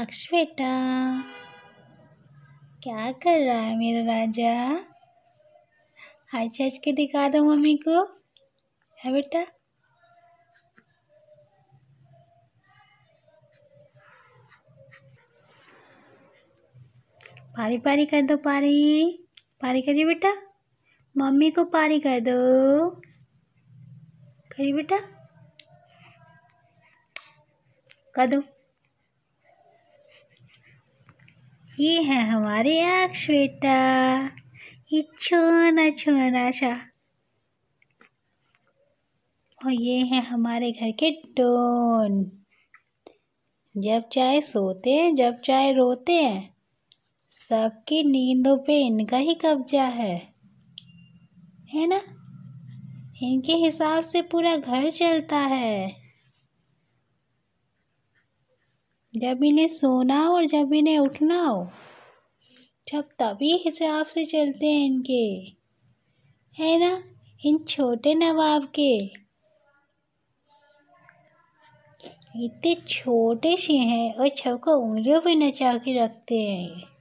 अक्ष बेटा क्या कर रहा है मेरा राजा हज हज के दिखा दो मम्मी को है बेटा पारी पारी कर दो पारी पारी करिए बेटा मम्मी को पारी कर दो खाइए बेटा कह ये है हमारे अक्ष बेटा ये छोना छोना सा और ये है हमारे घर के टोन जब चाहे सोते हैं जब चाहे रोते हैं सबकी नींदों पे इनका ही कब्जा है है ना इनके हिसाब से पूरा घर चलता है जब इन्हें सोना और जब इन्हें उठना हो जब तभी हिसाब से चलते हैं इनके है ना इन छोटे नवाब के इतने छोटे से हैं और को उंगलियों पर नचा के रखते हैं